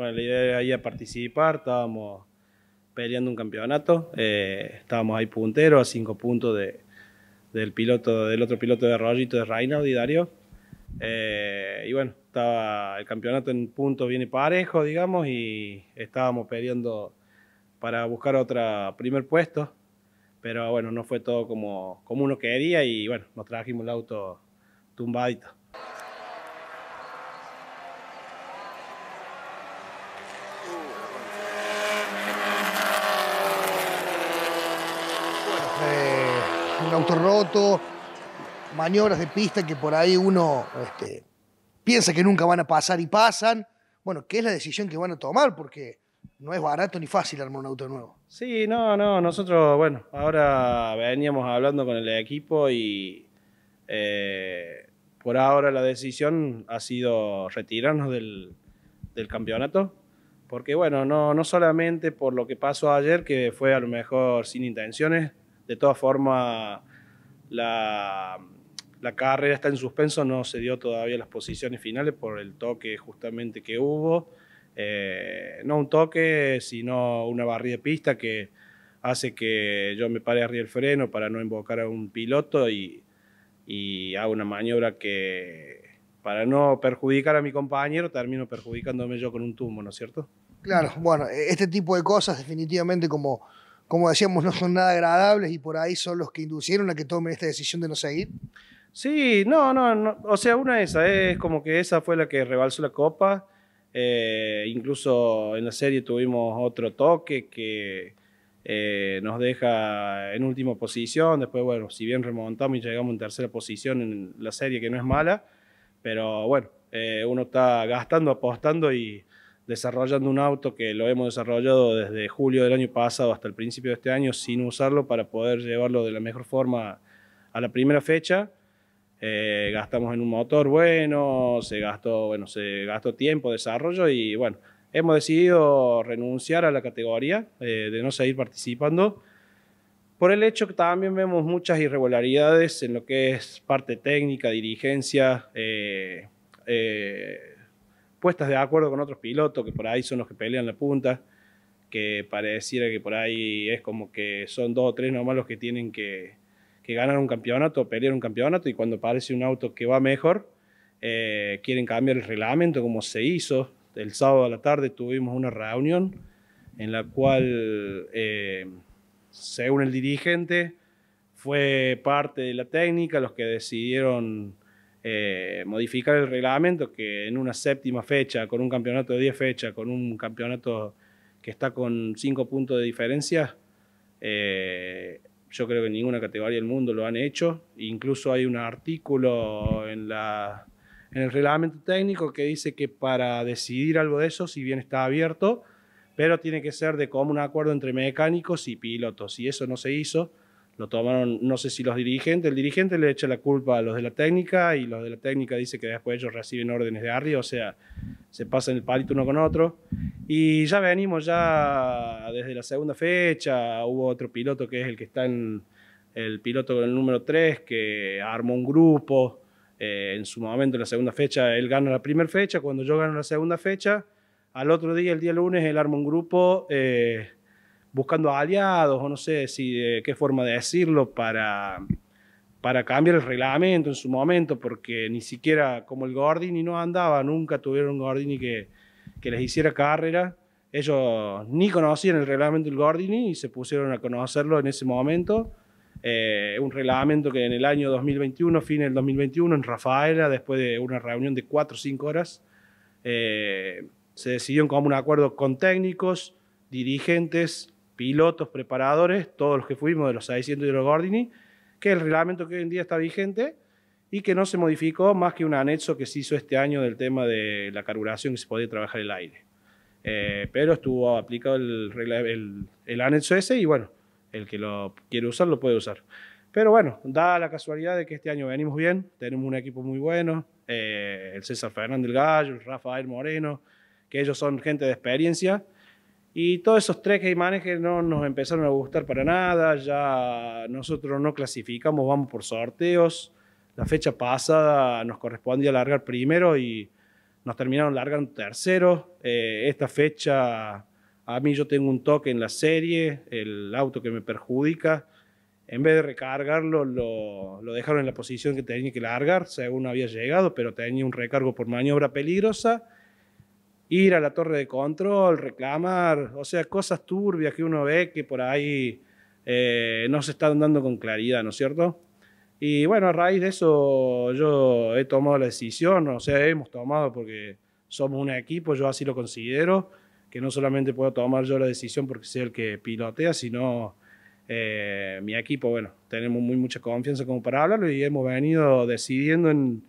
Bueno, la idea era participar, estábamos peleando un campeonato, eh, estábamos ahí punteros a cinco puntos del piloto, del otro piloto de Rollito de Reinaldo y Dario. Eh, y bueno, estaba el campeonato en punto viene parejo, digamos, y estábamos peleando para buscar otro primer puesto. Pero bueno, no fue todo como, como uno quería y bueno, nos trajimos el auto tumbadito. Eh, un auto roto, maniobras de pista que por ahí uno este, piensa que nunca van a pasar y pasan. Bueno, ¿qué es la decisión que van a tomar? Porque no es barato ni fácil armar un auto nuevo. Sí, no, no, nosotros, bueno, ahora veníamos hablando con el equipo y eh, por ahora la decisión ha sido retirarnos del, del campeonato, porque bueno, no, no solamente por lo que pasó ayer, que fue a lo mejor sin intenciones, de todas formas, la, carrera está en suspenso, no se dio todavía las posiciones finales por el toque justamente que hubo. Eh, no un toque, sino una barrida de pista que hace que yo me pare arriba del freno para no invocar a un piloto y, y hago una maniobra que para no perjudicar a mi compañero termino perjudicándome yo con un tumbo, ¿no es cierto? Claro, bueno, e-, este tipo de cosas definitivamente como como decíamos, no son nada agradables y por ahí son los que inducieron a que tomen esta decisión de no seguir? Sí, no, no, o sea, una de esas, es como que esa fue la que rebalsó la copa. Eh, incluso en la serie tuvimos otro toque que eh, nos deja en última posición. Después, bueno, si bien remontamos y llegamos en tercera posición en la serie, que no es mala, pero bueno, eh, uno está gastando, apostando y desarrollando un auto que lo hemos desarrollado desde julio del año pasado hasta el principio de este año sin usarlo para poder llevarlo de la mejor forma a la primera fecha. Eh, gastamos en un motor bueno, se gastó, bueno, se gastó tiempo, desarrollo y bueno, hemos decidido renunciar a la categoría, eh, de no seguir participando, por el hecho que también vemos muchas irregularidades en lo que es parte técnica, dirigencia, eh, eh puestas de acuerdo con otros pilotos que por ahí son los que pelean la punta, que pareciera que por ahí es como que son dos o tres nomás los que tienen que, ganar un campeonato, pelear un campeonato y cuando aparece un auto que va mejor, eh, quieren cambiar el reglamento como se hizo. El sábado a la tarde tuvimos una reunión en la cual, eh, según el dirigente, fue parte de la técnica los que decidieron eh, modificar el reglamento que en una séptima fecha, con un campeonato de 10 fechas, con un campeonato que está con 5 puntos de diferencia, eh, yo creo que en ninguna categoría del mundo lo han hecho. Incluso hay un artículo en, la, en el reglamento técnico que dice que para decidir algo de eso, si bien está abierto, pero tiene que ser de común acuerdo entre mecánicos y pilotos, y eso no se hizo lo tomaron, no sé si los dirigentes, el dirigente le echa la culpa a los de la técnica y los de la técnica dice que después ellos reciben órdenes de arriba, o sea, se pasan el palito uno con otro. Y ya venimos ya desde la segunda fecha, hubo otro piloto que es el que está en el piloto con el número 3, que armó un grupo. Eh, en su momento, en la segunda fecha, él gana la primera fecha, cuando yo gano la segunda fecha, al otro día, el día lunes, él arma un grupo. Eh, buscando aliados o no sé si eh, qué forma de decirlo para, para cambiar el reglamento en su momento, porque ni siquiera como el Gordini no andaba, nunca tuvieron un Gordini que, que les hiciera carrera. Ellos ni conocían el reglamento del Gordini y se pusieron a conocerlo en ese momento. Eh, un reglamento que en el año 2021, fin del 2021, en Rafaela, después de una reunión de cuatro o 5 horas, eh, se decidió en común acuerdo con técnicos, dirigentes, pilotos, preparadores, todos los que fuimos de los 600 y los Gordini, que el reglamento que hoy en día está vigente y que no se modificó más que un anexo que se hizo este año del tema de la carburación que se podía trabajar el aire. Eh, pero estuvo aplicado el, el, anexo ese y bueno, el que lo quiere usar lo puede usar. Pero bueno, da la casualidad de que este año venimos bien, tenemos un equipo muy bueno, eh, el César Fernández Gallo, el Rafael Moreno, que ellos son gente de experiencia y todos esos tres manes que no nos empezaron a gustar para nada, ya nosotros no clasificamos, vamos por sorteos. La fecha pasada nos correspondía largar primero y nos terminaron largando tercero. Eh, esta fecha a mí yo tengo un toque en la serie, el auto que me perjudica. En vez de recargarlo, lo, lo, dejaron en la posición que tenía que largar, según había llegado, pero tenía un recargo por maniobra peligrosa ir a la torre de control, reclamar, o sea, cosas turbias que uno ve que por ahí eh, no se están dando con claridad, ¿no es cierto? Y bueno, a raíz de eso yo he tomado la decisión, o sea, hemos tomado porque somos un equipo, yo así lo considero, que no solamente puedo tomar yo la decisión porque soy el que pilotea, sino eh, mi equipo, bueno, tenemos muy mucha confianza como para hablarlo y hemos venido decidiendo en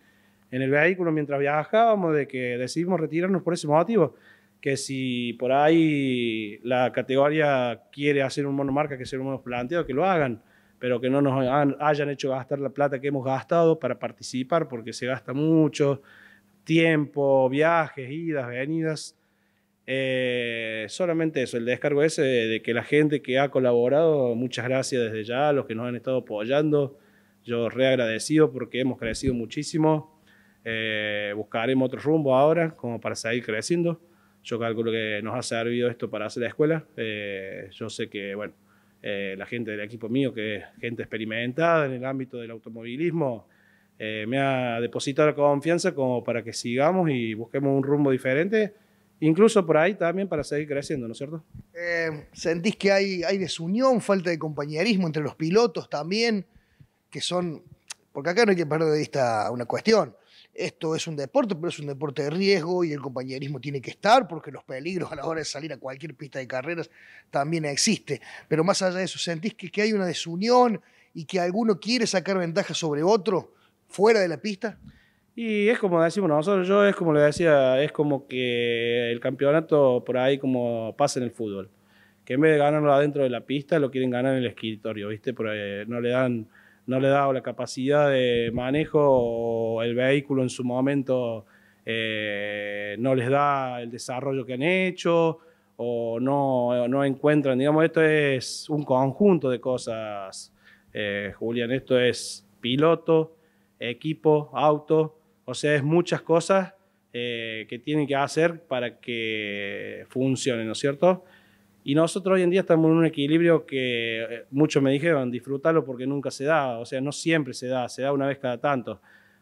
en el vehículo mientras viajábamos de que decidimos retirarnos por ese motivo. Que si por ahí la categoría quiere hacer un monomarca que se lo hemos planteado, que lo hagan, pero que no nos hayan hecho gastar la plata que hemos gastado para participar, porque se gasta mucho tiempo, viajes, idas, venidas. Eh, solamente eso, el descargo ese de que la gente que ha colaborado, muchas gracias desde ya, los que nos han estado apoyando, yo reagradecido porque hemos crecido muchísimo. Eh, buscaremos otro rumbo ahora como para seguir creciendo. Yo calculo que nos ha servido esto para hacer la escuela. Eh, yo sé que, bueno, eh, la gente del equipo mío, que es gente experimentada en el ámbito del automovilismo, me ha depositado la confianza como para que sigamos y busquemos un rumbo diferente, incluso por ahí también para seguir creciendo, ¿no es cierto? ¿Sentís que hay, hay desunión, falta de compañerismo entre los pilotos también, que son, porque acá no hay que perder de vista una cuestión, esto es un deporte, pero es un deporte de riesgo y el compañerismo tiene que estar porque los peligros a la hora de salir a cualquier pista de carreras también existen. Pero más allá de eso, ¿sentís que, hay una desunión y que alguno quiere sacar ventaja sobre otro fuera de la pista? Y es como decimos nosotros, yo es como le decía, es como que el campeonato por ahí como pasa en el fútbol, que en vez de ganarlo adentro de la pista lo quieren ganar en el escritorio, ¿viste? Por eh, no le dan no le da la capacidad de manejo o el vehículo en su momento eh, no les da el desarrollo que han hecho o no, encuentran, digamos, esto es un conjunto de cosas, eh, Julián, esto es piloto, equipo, auto, o sea, es muchas cosas eh, que tienen que hacer para que funcione, ¿no es cierto? Y nosotros hoy en día estamos en un equilibrio que eh, muchos me dijeron, disfrútalo porque nunca se da, o sea, no siempre se da, se da una vez cada tanto.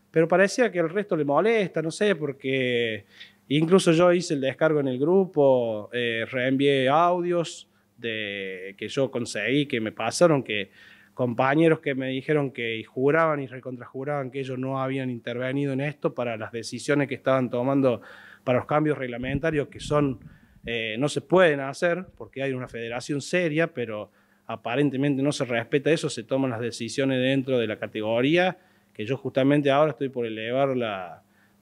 Pero parecía que al resto le molesta, no sé, porque incluso yo hice el descargo en el grupo, eh, reenvié audios de, que yo conseguí, que me pasaron, que compañeros que me dijeron que juraban y recontrajuraban que ellos no habían intervenido en esto para las decisiones que estaban tomando para los cambios reglamentarios que son eh, no se pueden hacer porque hay una federación seria, pero aparentemente no se respeta eso, se toman las decisiones dentro de la categoría, que yo justamente ahora estoy por elevar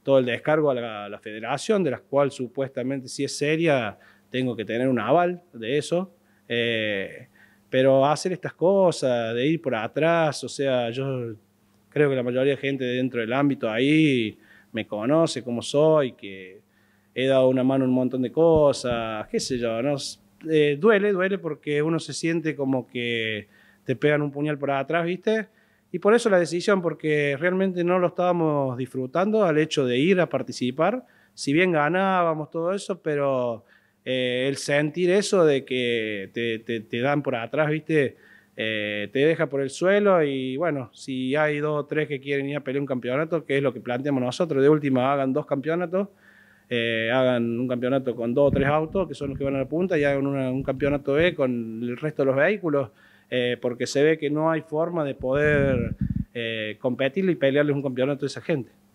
todo el descargo a la, federación, de la cual supuestamente si es seria tengo que tener un aval de eso. Eh, pero hacer estas cosas, de ir por atrás, o sea, yo creo que la mayoría de gente dentro del ámbito ahí me conoce como soy, que he dado una mano en un montón de cosas, qué sé yo, ¿no? Eh, duele, duele porque uno se siente como que te pegan un puñal por atrás, ¿viste? Y por eso la decisión, porque realmente no lo estábamos disfrutando al hecho de ir a participar, si bien ganábamos todo eso, pero eh, el sentir eso de que te, dan por atrás, ¿viste? Eh, te deja por el suelo y bueno, si hay dos o tres que quieren ir a pelear un campeonato, que es lo que planteamos nosotros, de última hagan dos campeonatos, eh, hagan un campeonato con dos o tres autos, que son los que van a la punta, y hagan un campeonato B con el resto de los vehículos, eh, porque se ve que no hay forma de poder eh, competir y pelearles un campeonato a esa gente.